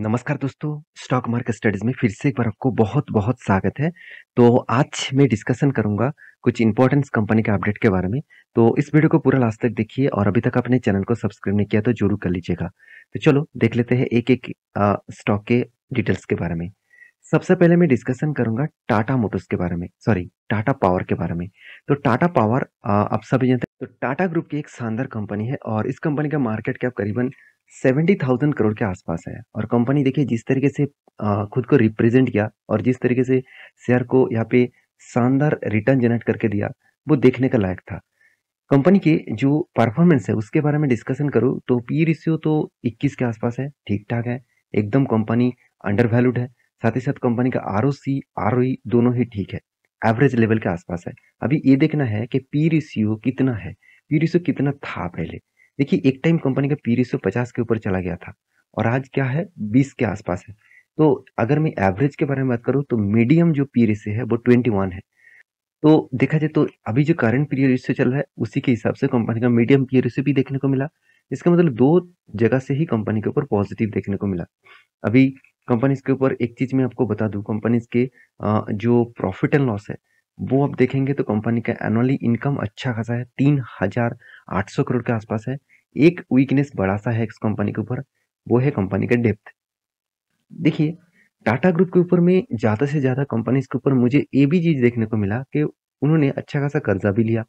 नमस्कार दोस्तों stock market studies में फिर से एक बार आपको बहुत बहुत स्वागत है तो आज मैं डिस्कशन करूंगा कुछ इंपॉर्टेंस कंपनी के अपडेट के बारे में तो इस वीडियो को पूरा लास्ट तक देखिए और अभी तक अपने चैनल को सब्सक्राइब नहीं किया तो जरूर कर लीजिएगा तो चलो देख लेते हैं एक एक स्टॉक के डिटेल्स के बारे में सबसे पहले मैं डिस्कशन करूंगा टाटा मोटर्स के बारे में सॉरी टाटा पावर के बारे में तो टाटा पावर आप सभी जानते हैं तो टाटा ग्रुप की एक शानदार कंपनी है और इस कंपनी का मार्केट कैप करीबन सेवेंटी थाउजेंड करोड़ के आसपास है और कंपनी देखिए जिस तरीके से खुद को रिप्रेजेंट किया और जिस तरीके से शेयर को यहाँ पे शानदार रिटर्न जनरेट करके दिया वो देखने का लायक था कंपनी के जो परफॉर्मेंस है उसके बारे में डिस्कशन करूँ तो पी रेशियो तो 21 के आसपास है ठीक ठाक है एकदम कंपनी अंडर वैल्यूड है साथ ही साथ कंपनी का आर ओ सी आर दोनों ही ठीक है एवरेज लेवल के आसपास है अभी ये देखना है कि पी रेशियो कितना है पी रेशियो कितना था पहले देखिए एक टाइम कंपनी का पी रेशियो पचास के ऊपर चला गया था और आज क्या है बीस के आसपास है तो अगर मैं एवरेज के बारे में बात करूँ तो मीडियम जो पी रेशियो है वो ट्वेंटी वन है तो देखा जाए तो अभी जो करंट पी रेशियो चल रहा है उसी के हिसाब से कंपनी का मीडियम पी रेशियो भी देखने को मिला इसका मतलब दो जगह से ही कंपनी के ऊपर पॉजिटिव देखने को मिला अभी कंपनीज के ऊपर एक चीज़ मैं आपको बता दूं कंपनीज के जो प्रॉफिट एंड लॉस है वो आप देखेंगे तो कंपनी का एनुअली इनकम अच्छा खासा है तीन हज़ार आठ सौ करोड़ के आसपास है एक वीकनेस बड़ा सा है इस कंपनी के ऊपर वो है कंपनी का डेप्थ देखिए टाटा ग्रुप के ऊपर में ज़्यादा से ज़्यादा कंपनीज के ऊपर मुझे ये भी चीज़ देखने को मिला कि उन्होंने अच्छा खासा कर्जा भी लिया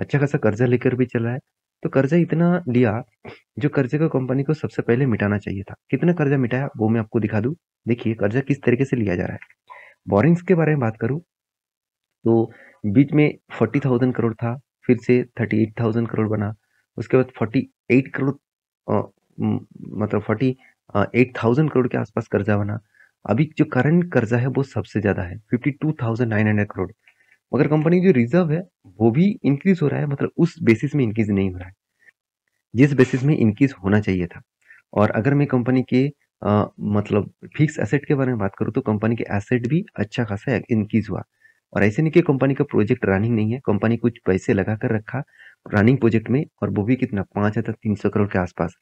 अच्छा खासा कर्जा लेकर भी चला है तो कर्जा इतना लिया जो कर्जे को कंपनी को सबसे पहले मिटाना चाहिए था कितना कर्जा मिटाया वो मैं आपको दिखा दूँ देखिए कर्जा किस तरीके से लिया जा रहा है बोरिंग्स के बारे में बात करूँ तो बीच में फोर्टी थाउजेंड करोड़ था फिर से थर्टी एट थाउजेंड करोड़ बना उसके बाद फोर्टी एट करोड़ आ, मतलब फोर्टी एट थाउजेंड करोड़ के आसपास कर्जा बना अभी जो करंट कर्जा है वो सबसे ज़्यादा है fifty two thousand nine hundred crore मगर कंपनी जो रिजर्व है वो भी इंक्रीज हो रहा है मतलब उस बेसिस में इंक्रीज नहीं हो रहा है जिस बेसिस में इंक्रीज होना चाहिए था और अगर मैं कंपनी के आ, मतलब फिक्स एसेट के बारे में बात करूँ तो कंपनी के एसेट भी अच्छा खासा इंक्रीज हुआ और ऐसे नहीं कि कंपनी का प्रोजेक्ट रनिंग नहीं है कंपनी कुछ पैसे लगा कर रखा रनिंग प्रोजेक्ट में और वो भी कितना पाँच हज़ार तीन सौ करोड़ के आसपास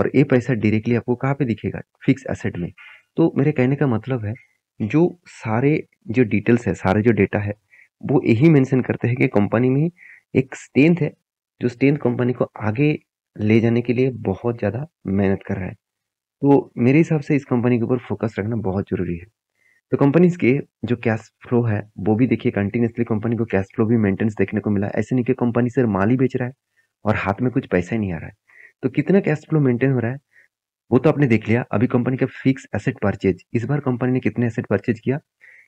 और ये पैसा डायरेक्टली आपको कहाँ पे दिखेगा फिक्स एसेट में तो मेरे कहने का मतलब है जो सारे जो डिटेल्स है सारे जो डेटा है वो यही मेंशन करते हैं कि कंपनी में एक स्ट्रेंथ है जो स्ट्रेंथ कंपनी को आगे ले जाने के लिए बहुत ज़्यादा मेहनत कर रहा है तो मेरे हिसाब से इस कंपनी के ऊपर फोकस रखना बहुत ज़रूरी है तो कंपनीज के जो कैश फ्लो है वो भी देखिए कंटिन्यूसली कंपनी को कैश फ्लो भी मेंटेनेंस देखने को मिला ऐसे नहीं कि कंपनी सिर्फ माल ही बेच रहा है और हाथ में कुछ पैसा ही नहीं आ रहा है तो कितना कैश फ्लो मेंटेन हो रहा है वो तो आपने देख लिया अभी कंपनी का फिक्स एसेट परचेज इस बार कंपनी ने कितने एसेट परचेज किया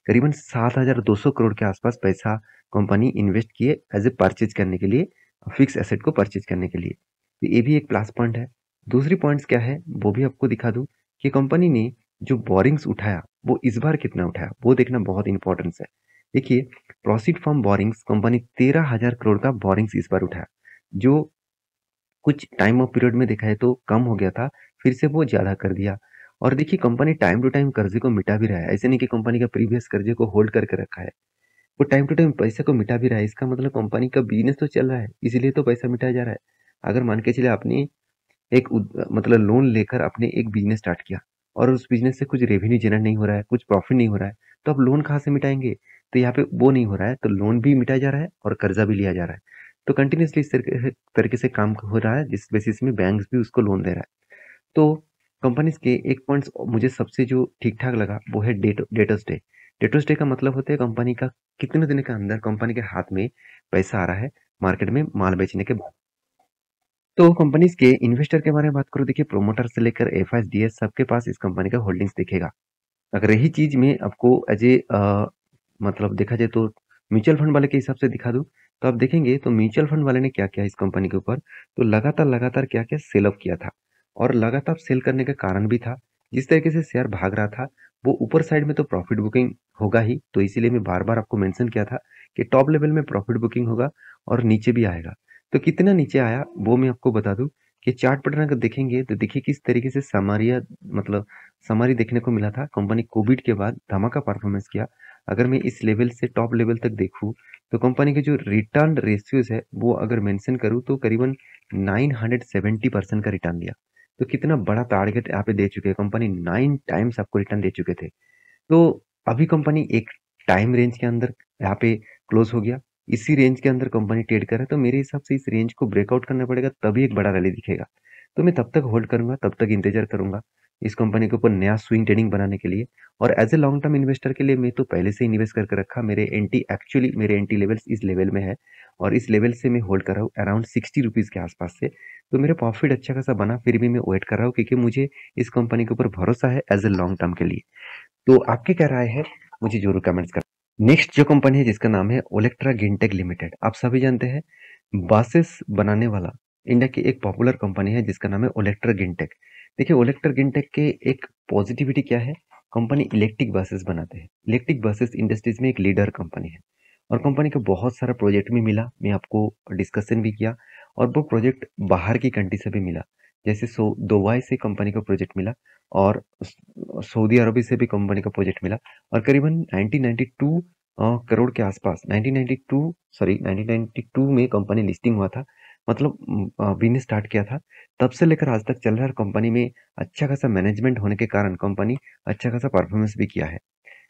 करीबन सात हजार दो सौ करोड़ के आसपास पैसा कंपनी इन्वेस्ट किए एज ए परचेज करने के लिए फिक्स एसेट को परचेज करने के लिए तो ये भी एक प्लस पॉइंट है दूसरी पॉइंट्स क्या है वो भी आपको दिखा दूँ कि कंपनी ने जो बोरिंग्स उठाया वो इस बार कितना उठाया वो देखना बहुत इंपॉर्टेंस है देखिए प्रॉफिट फ्रॉम बोरिंग्स कंपनी तेरह हजार करोड़ का बोरिंग्स इस बार उठाया जो कुछ टाइम ऑफ पीरियड में देखा है तो कम हो गया था फिर से वो ज़्यादा कर दिया और देखिए कंपनी टाइम टू टाइम कर्जे को मिटा भी रहा है ऐसे नहीं कि कंपनी का प्रीवियस कर्जे को होल्ड करके रखा है वो टाइम टू टाइम पैसे को मिटा भी रहा है इसका मतलब कंपनी का बिजनेस तो चल रहा है इसीलिए तो पैसा मिटाया जा रहा है अगर मान के चले आपने एक मतलब लोन लेकर आपने एक बिजनेस स्टार्ट किया और उस बिजनेस से कुछ रेवेन्यू जनरेट नहीं हो रहा है कुछ प्रॉफिट नहीं हो रहा है तो आप लोन कहाँ से मिटाएंगे तो यहाँ पे वो नहीं हो रहा है तो लोन भी मिटाया जा रहा है और कर्जा भी लिया जा रहा है तो कंटिन्यूसली इस तरीके से काम हो रहा है जिस बेसिस में बैंक भी उसको लोन दे रहा है तो कंपनीज के एक पॉइंट मुझे सबसे जो ठीक ठाक लगा वो है debt debtors day debtors day का मतलब होता है कंपनी का कितने दिन के अंदर कंपनी के हाथ में पैसा आ रहा है मार्केट में माल बेचने के बाद तो कंपनीज के इन्वेस्टर के बारे में बात करो देखिए प्रोमोटर से लेकर एफ आई डी एस सबके पास इस कंपनी का होल्डिंग्स दिखेगा अगर यही चीज में आपको एज ए मतलब देखा जाए तो म्यूचुअल फंड वाले के हिसाब से दिखा दूँ तो आप देखेंगे तो म्यूचुअल फंड वाले ने क्या किया इस कंपनी के ऊपर तो लगातार लगातार क्या क्या सेल अप किया था और लगातार सेल करने का कारण भी था जिस तरीके से शेयर भाग रहा था वो ऊपर साइड में तो प्रॉफिट बुकिंग होगा ही तो इसीलिए मैं बार बार आपको मेंशन किया था कि टॉप लेवल में प्रॉफिट बुकिंग होगा और नीचे भी आएगा तो कितना नीचे आया वो मैं आपको बता दूं कि चार्ट पैटर्न अगर देखेंगे तो देखिए किस तरीके से समारिया मतलब समारी देखने को मिला था कंपनी कोविड के बाद धमाका परफॉर्मेंस किया अगर मैं इस लेवल से टॉप लेवल तक देखूं तो कंपनी के जो रिटर्न रेशियोज है वो अगर मेंशन करूं तो करीबन 970 परसेंट का रिटर्न दिया तो कितना बड़ा टारगेट यहाँ पे दे चुके हैं कंपनी नाइन टाइम्स आपको रिटर्न दे चुके थे तो अभी कंपनी एक टाइम रेंज के अंदर यहाँ पे क्लोज हो गया इसी रेंज के अंदर कंपनी ट्रेड करे तो मेरे हिसाब से इस रेंज को ब्रेकआउट करना पड़ेगा तभी एक बड़ा रैली दिखेगा तो मैं तब तक होल्ड करूंगा तब तक इंतजार करूंगा इस कंपनी के ऊपर नया स्विंग ट्रेडिंग बनाने के लिए और as a long term investor के लिए मैं तो पहले से ही इन्वेस्ट करके रखा मेरे एंटी एक्चुअली मेरे एंटी लेवल्स इस लेवल में है और इस लेवल से मैं होल्ड कर रहा हूँ अराउंड सिक्सटी रुपीज़ के आसपास से तो मेरा प्रॉफिट अच्छा खासा बना फिर भी मैं वेट कर रहा हूँ क्योंकि मुझे इस कंपनी के ऊपर भरोसा है एज ए लॉन्ग टर्म के लिए तो आपकी क्या राय है मुझे जरूर कमेंट्स कर नेक्स्ट जो कंपनी है जिसका नाम है ओलेक्ट्रा गिनटेक लिमिटेड आप सभी जानते हैं बासेस बनाने वाला इंडिया की एक पॉपुलर कंपनी है जिसका नाम है ओलेक्ट्रा गिनटेक देखिए ओलेक्ट्रा गिनटेक के एक पॉजिटिविटी क्या है कंपनी इलेक्ट्रिक बसेस बनाते हैं इलेक्ट्रिक बसेस इंडस्ट्रीज में एक लीडर कंपनी है और कंपनी को बहुत सारा प्रोजेक्ट भी मिला मैं आपको डिस्कशन भी किया और वो प्रोजेक्ट बाहर की कंट्री से भी मिला जैसे सो दुबई से कंपनी को प्रोजेक्ट मिला और सऊदी अरबी से भी कंपनी का प्रोजेक्ट मिला और करीबन 1992 करोड़ के आसपास 1992 सॉरी 1992 में कंपनी लिस्टिंग हुआ था मतलब बिजनेस स्टार्ट किया था तब से लेकर आज तक चल रहा है कंपनी में अच्छा खासा मैनेजमेंट होने के कारण कंपनी अच्छा खासा परफॉर्मेंस भी किया है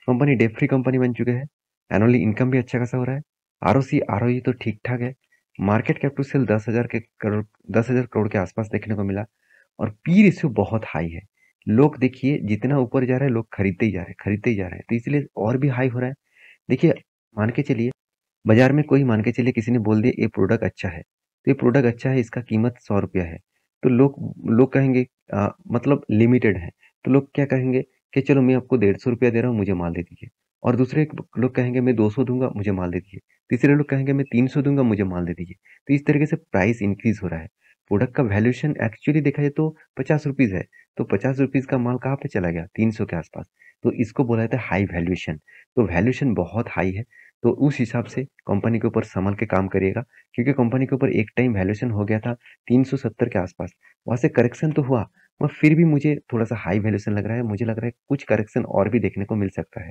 कंपनी डेफ फ्री कंपनी बन चुके हैं एनुअली इनकम भी अच्छा खासा हो रहा है R O C R O तो ठीक ठाक है मार्केट कैप टू सेल दस हज़ार के करोड़ दस हज़ार करोड़ के आसपास देखने को मिला और पी रेशियो बहुत हाई है लोग देखिए जितना ऊपर जा रहा है लोग खरीदते ही जा रहे हैं खरीदते ही जा रहे हैं तो इसलिए और भी हाई हो रहा है देखिए मान के चलिए बाजार में कोई मान के चलिए किसी ने बोल दिया ये प्रोडक्ट अच्छा है तो ये प्रोडक्ट अच्छा है इसका कीमत सौ रुपया है तो लोग लोग कहेंगे आ, मतलब लिमिटेड है तो लोग क्या कहेंगे कि चलो मैं आपको डेढ़ सौ रुपया दे रहा हूँ मुझे माल दे दीजिए और दूसरे लोग कहेंगे मैं दो सौ दूंगा मुझे माल दे दीजिए तीसरे लोग कहेंगे मैं तीन सौ दूंगा मुझे माल दे दीजिए तो इस तरीके से प्राइस इंक्रीज हो रहा है प्रोडक्ट का वैल्यूएशन एक्चुअली देखा जाए तो पचास रुपीज़ है तो पचास रुपीज़ का माल कहाँ पे चला गया तीन सौ के आसपास तो इसको बोला जाता है हाई वैल्यूएशन तो वैल्यूएशन बहुत हाई है तो उस हिसाब से कंपनी के ऊपर संभल के काम करिएगा क्योंकि कंपनी के ऊपर एक टाइम वैल्यूएशन हो गया था तीन सौ सत्तर के आसपास वहां से करेक्शन तो हुआ मगर फिर भी मुझे थोड़ा सा हाई वैल्यूएशन लग रहा है मुझे लग रहा है कुछ करेक्शन और भी देखने को मिल सकता है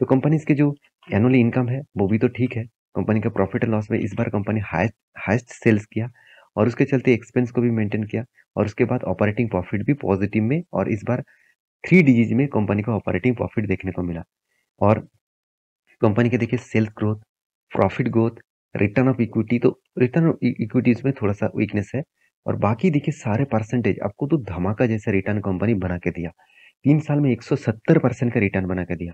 तो कंपनीज के जो एनुअली इनकम है वो भी तो ठीक है कंपनी का प्रॉफिट एंड लॉस में इस बार कंपनी हाइस्ट हाइस्ट सेल्स किया और उसके चलते एक्सपेंस को भी मेंटेन किया और उसके बाद ऑपरेटिंग प्रॉफिट भी पॉजिटिव में और इस बार थ्री डिजिज में कंपनी का ऑपरेटिंग प्रॉफिट देखने को मिला और कंपनी के देखिए sales growth profit growth return of equity तो रिटर्न ऑफ इक्विटीज में थोड़ा सा वीकनेस है और बाकी देखिए सारे परसेंटेज आपको तो धमाका जैसा रिटर्न कंपनी बना के दिया तीन साल में 170 परसेंट का रिटर्न बना के दिया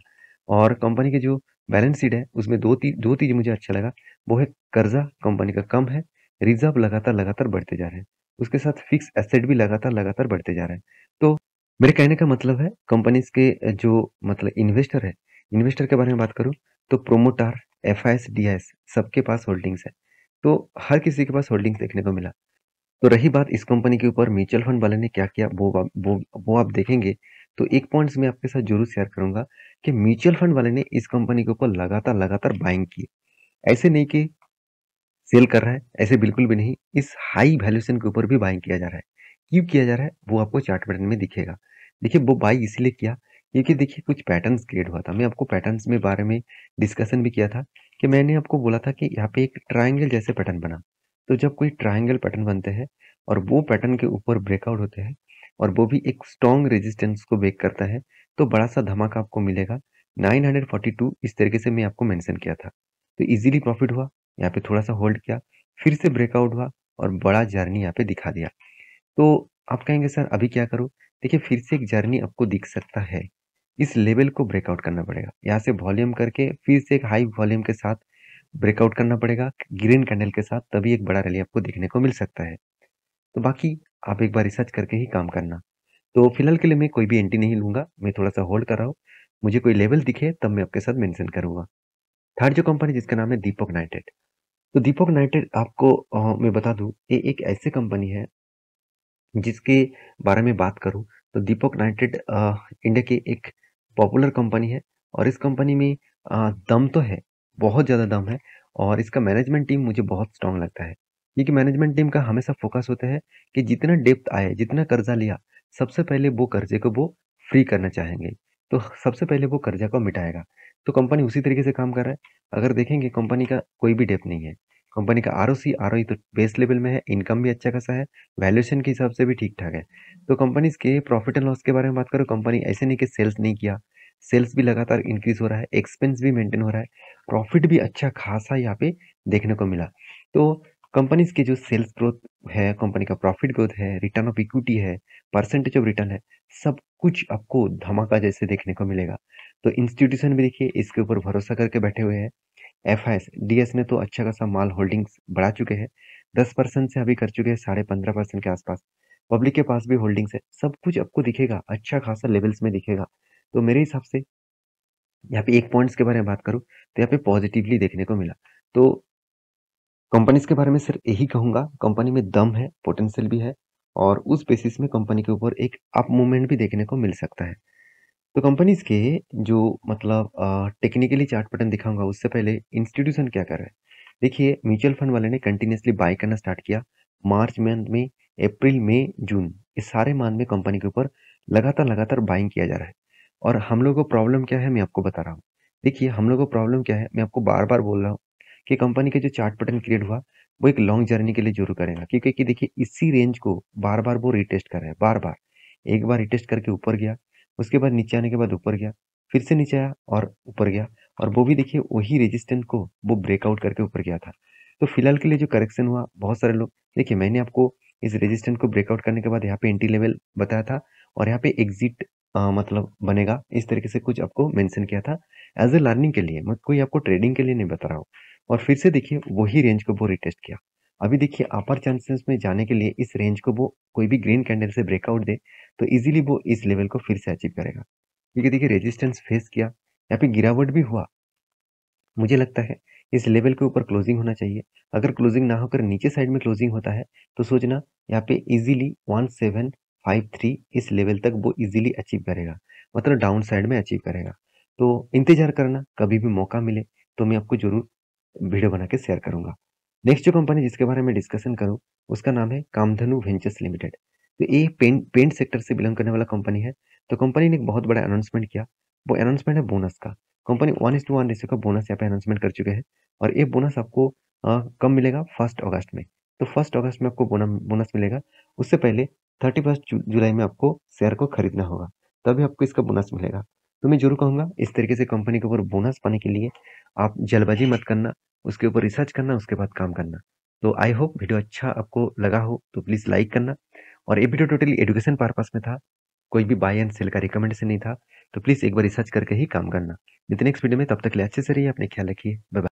और कंपनी के जो बैलेंस शीट है उसमें दो तीन दो चीज़ मुझे अच्छा लगा वो है कर्जा कंपनी का कम है रिजर्व लगातार लगातार बढ़ते जा रहे हैं उसके साथ फिक्स एसेट भी लगातार लगातार बढ़ते जा रहे हैं तो मेरे कहने का मतलब है कंपनीज के जो मतलब इन्वेस्टर है इन्वेस्टर के बारे में बात करूँ तो promoter F I S D I S सबके पास होल्डिंग्स है तो हर किसी के पास होल्डिंग्स देखने को मिला तो रही बात इस कंपनी के ऊपर म्यूचुअल फंड वाले ने क्या किया वो वो वो आप देखेंगे तो एक पॉइंट्स मैं आपके साथ जरूर शेयर करूंगा कि म्यूचुअल फंड वाले ने इस कंपनी के ऊपर लगातार लगातार बाइंग की ऐसे नहीं कि सेल कर रहा है ऐसे बिल्कुल भी नहीं इस हाई वैल्यूएशन के ऊपर भी बाइंग किया जा रहा है क्यों किया जा रहा है वो आपको चार्ट पैटर्न में दिखेगा देखिए वो बाई इसलिए किया क्योंकि देखिए कुछ पैटर्न्स क्रिएट हुआ था मैं आपको पैटर्न्स में बारे में डिस्कशन भी किया था कि मैंने आपको बोला था कि यहाँ पे एक ट्राइंगल जैसे पैटर्न बना तो जब कोई ट्राइंगल पैटर्न बनते हैं और वो पैटर्न के ऊपर ब्रेकआउट होते हैं और वो भी एक स्ट्रॉन्ग रेजिस्टेंस को ब्रेक करता है तो बड़ा सा धमाका आपको मिलेगा 942 इस तरीके से मैं आपको मेंशन किया था तो इजीली प्रॉफिट हुआ यहाँ पे थोड़ा सा होल्ड किया फिर से ब्रेकआउट हुआ और बड़ा जर्नी यहाँ पे दिखा दिया तो आप कहेंगे सर अभी क्या करूँ देखिए फिर से एक जर्नी आपको दिख सकता है इस लेवल को ब्रेकआउट करना पड़ेगा यहाँ से वॉल्यूम करके फिर से एक हाई वॉल्यूम के साथ ब्रेकआउट करना पड़ेगा ग्रीन कैंडल के साथ तभी एक बड़ा रैली आपको देखने को मिल सकता है तो बाकी आप एक बार रिसर्च करके ही काम करना तो फिलहाल के लिए मैं कोई भी एंट्री नहीं लूंगा मैं थोड़ा सा होल्ड कर रहा हूँ मुझे कोई लेवल दिखे तब मैं आपके साथ मेंशन करूंगा थर्ड जो कंपनी जिसका नाम है दीपक नाइटेड तो दीपक यूनाइटेड आपको आ, मैं बता दूं ये एक ऐसे कंपनी है जिसके बारे में बात करूं तो दीपक यूनाइटेड इंडिया की एक पॉपुलर कंपनी है और इस कंपनी में आ, दम तो है बहुत ज़्यादा दम है और इसका मैनेजमेंट टीम मुझे बहुत स्ट्रांग लगता है क्योंकि मैनेजमेंट टीम का हमेशा फोकस होता है कि जितना डेप्थ आए जितना कर्जा लिया सबसे पहले वो कर्जे को वो फ्री करना चाहेंगे तो सबसे पहले वो कर्जा को मिटाएगा तो कंपनी उसी तरीके से काम कर रहा है अगर देखेंगे कंपनी का कोई भी डेप नहीं है कंपनी का R O C R O तो बेस लेवल में है इनकम भी अच्छा खासा है वैल्यूएशन के हिसाब से भी ठीक ठाक है तो कंपनीज के प्रॉफिट एंड लॉस के बारे में बात करो कंपनी ऐसे नहीं कि सेल्स नहीं किया सेल्स भी लगातार इंक्रीज हो रहा है एक्सपेंस भी मेंटेन हो रहा है प्रॉफिट भी अच्छा खासा यहाँ पे देखने को मिला तो कंपनीज के जो सेल्स ग्रोथ है कंपनी का प्रॉफिट ग्रोथ है रिटर्न ऑफ इक्विटी है परसेंटेज ऑफ रिटर्न है सब कुछ आपको धमाका जैसे देखने को मिलेगा तो इंस्टीट्यूशन भी देखिए इसके ऊपर भरोसा करके बैठे हुए हैं एफ आई एस डी में तो अच्छा खासा माल होल्डिंग्स बढ़ा चुके हैं दस परसेंट से अभी कर चुके हैं साढ़े पंद्रह परसेंट के आसपास पब्लिक के पास भी होल्डिंग्स है सब कुछ आपको दिखेगा अच्छा खासा लेवल्स में दिखेगा तो मेरे हिसाब से यहाँ पे एक पॉइंट्स के बारे में बात करूँ तो यहाँ पे पॉजिटिवली देखने को मिला तो कंपनीज के बारे में सिर्फ यही कहूँगा कंपनी में दम है पोटेंशियल भी है और उस बेसिस में कंपनी के ऊपर एक अप मूवमेंट भी देखने को मिल सकता है तो कंपनीज़ के जो मतलब टेक्निकली चार्ट पैटर्न दिखाऊंगा उससे पहले इंस्टीट्यूशन क्या कर रहा है? देखिए, म्यूचुअल फंड वाले ने कंटिन्यूसली बाय करना स्टार्ट किया। मार्च मंथ में, अप्रैल, में जून इस सारे मंथ में कंपनी के ऊपर लगातार-लगातार बाइंग किया जा रहा है। और हम लोगों को प्रॉब्लम क्या है, मैं आपको बता रहा हूँ। देखिए, हम लोग को प्रॉब्लम क्या है, मैं आपको बार-बार बोल रहा हूँ कि कंपनी का जो चार्ट पैटर्न क्रिएट हुआ, वो एक लॉन्ग जर्नी के लिए ज़रूर करेगा। क्योंकि देखिए, इसी रेंज को बार-बार वो रिटेस्ट कर रहे हैं बार-बार। एक बार रिटेस्ट करके ऊपर गया। उसके बाद नीचे आने के बाद ऊपर गया फिर से नीचे आया और ऊपर गया और वो भी देखिए वही रेजिस्टेंस को वो ब्रेकआउट करके ऊपर गया था तो फिलहाल के लिए जो करेक्शन हुआ बहुत सारे लोग देखिए मैंने आपको इस रेजिस्टेंस को ब्रेकआउट करने के बाद यहाँ पे एंटी लेवल बताया था और यहाँ पे एग्जिट मतलब बनेगा इस तरीके से कुछ आपको मेंशन किया था एज ए लर्निंग के लिए मत मतलब कोई आपको ट्रेडिंग के लिए नहीं बता रहा हूँ और फिर से देखिए वही रेंज को वो रिटेस्ट किया अभी देखिए अपर चांसेस में जाने के लिए इस रेंज को वो कोई भी ग्रीन कैंडल से ब्रेकआउट दे तो इजीली वो इस लेवल को फिर से अचीव करेगा क्योंकि देखिए रेजिस्टेंस फेस किया यहाँ पे गिरावट भी हुआ मुझे लगता है इस लेवल के ऊपर क्लोजिंग होना चाहिए अगर क्लोजिंग ना होकर नीचे साइड में क्लोजिंग होता है तो सोचना यहाँ पे easily one seven five three इस लेवल तक वो इजीली अचीव करेगा मतलब डाउन साइड में अचीव करेगा तो इंतजार करना कभी भी मौका मिले तो मैं आपको जरूर वीडियो बना के शेयर करूँगा नेक्स्ट जो कंपनी जिसके बारे में डिस्कशन करूँ उसका नाम है कामधनु वेंचर्स लिमिटेड तो ये पेंट पेंट सेक्टर से बिलोंग करने वाला कंपनी है तो कंपनी ने एक बहुत बड़ा अनाउंसमेंट किया वो अनाउंसमेंट है बोनस का company one is to one ratio का बोनस यहाँ पे अनाउंसमेंट कर चुके हैं और ये बोनस आपको आ, कम मिलेगा फर्स्ट अगस्त में तो फर्स्ट अगस्त में आपको बोनस मिलेगा उससे पहले थर्टी फर्स्ट जुलाई में आपको शेयर को खरीदना होगा तभी आपको इसका बोनस मिलेगा तो मैं जरूर कहूँगा इस तरीके से कंपनी के ऊपर बोनस पाने के लिए आप जल्दबाजी मत करना उसके ऊपर रिसर्च करना उसके बाद काम करना तो आई होप वीडियो अच्छा आपको लगा हो तो प्लीज़ लाइक करना और ये वीडियो टोटली एजुकेशन पर्पस में था कोई भी बाय एंड सेल का रिकमेंडेशन नहीं था तो प्लीज़ एक बार रिसर्च करके ही काम करना नेक्स्ट वीडियो में तब तक ले अच्छे से रहिए अपने ख्याल रखिए बाय